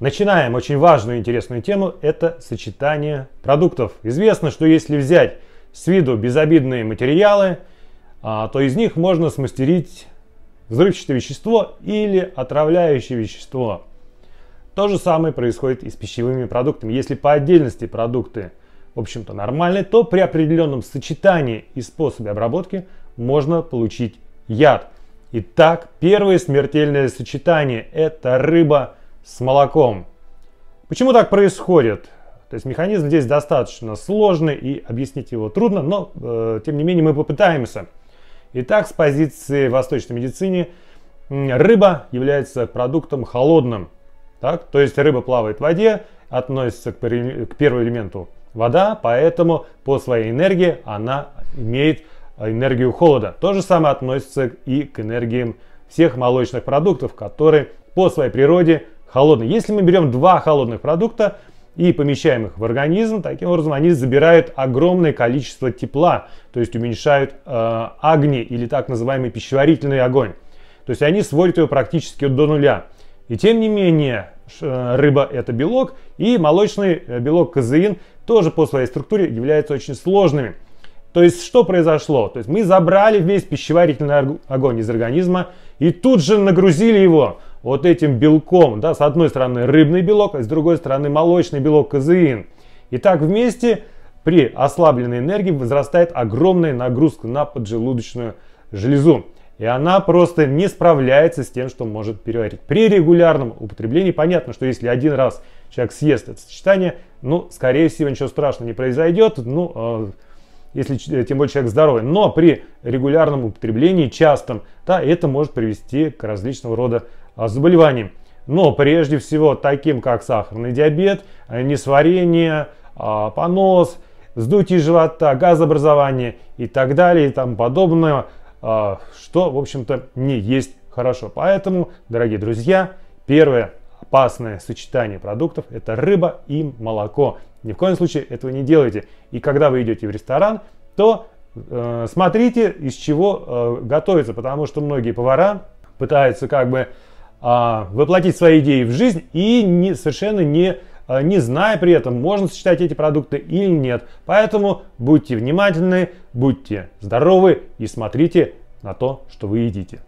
Начинаем очень важную и интересную тему – это сочетание продуктов. Известно, что если взять с виду безобидные материалы, а, то из них можно смастерить взрывчатое вещество или отравляющее вещество. То же самое происходит и с пищевыми продуктами. Если по отдельности продукты, в общем-то, нормальные, то при определенном сочетании и способе обработки можно получить яд. Итак, первое смертельное сочетание – это рыба – с молоком. Почему так происходит? То есть механизм здесь достаточно сложный и объяснить его трудно, но э, тем не менее мы попытаемся. Итак, с позиции восточной медицины рыба является продуктом холодным. Так? То есть рыба плавает в воде, относится к, к первому элементу вода, поэтому по своей энергии она имеет э, энергию холода. То же самое относится и к энергиям всех молочных продуктов, которые по своей природе холодный. Если мы берем два холодных продукта и помещаем их в организм, таким образом они забирают огромное количество тепла, то есть уменьшают э, агни или так называемый пищеварительный огонь. То есть они сводят его практически до нуля. И тем не менее, э, рыба это белок, и молочный э, белок казеин тоже по своей структуре являются очень сложными. То есть что произошло? То есть мы забрали весь пищеварительный огонь из организма и тут же нагрузили его вот этим белком, да, с одной стороны рыбный белок, а с другой стороны молочный белок казеин. И так вместе при ослабленной энергии возрастает огромная нагрузка на поджелудочную железу. И она просто не справляется с тем, что может переварить. При регулярном употреблении понятно, что если один раз человек съест это сочетание, ну, скорее всего, ничего страшного не произойдет. Ну, а, если э, тем более человек здоровый. Но при регулярном употреблении, частом, да, это может привести к различного рода а, заболеваний, Но прежде всего таким, как сахарный диабет, э, несварение, а, понос, сдутие живота, газообразование и так далее и тому подобное, а, что, в общем-то, не есть хорошо. Поэтому, дорогие друзья, первое опасное сочетание продуктов – это рыба и молоко. Ни в коем случае этого не делайте. И когда вы идете в ресторан, то э, смотрите, из чего э, готовится, потому что многие повара пытаются как бы а, воплотить свои идеи в жизнь и не, совершенно не, а, не зная при этом, можно сочетать эти продукты или нет. Поэтому будьте внимательны, будьте здоровы и смотрите на то, что вы едите.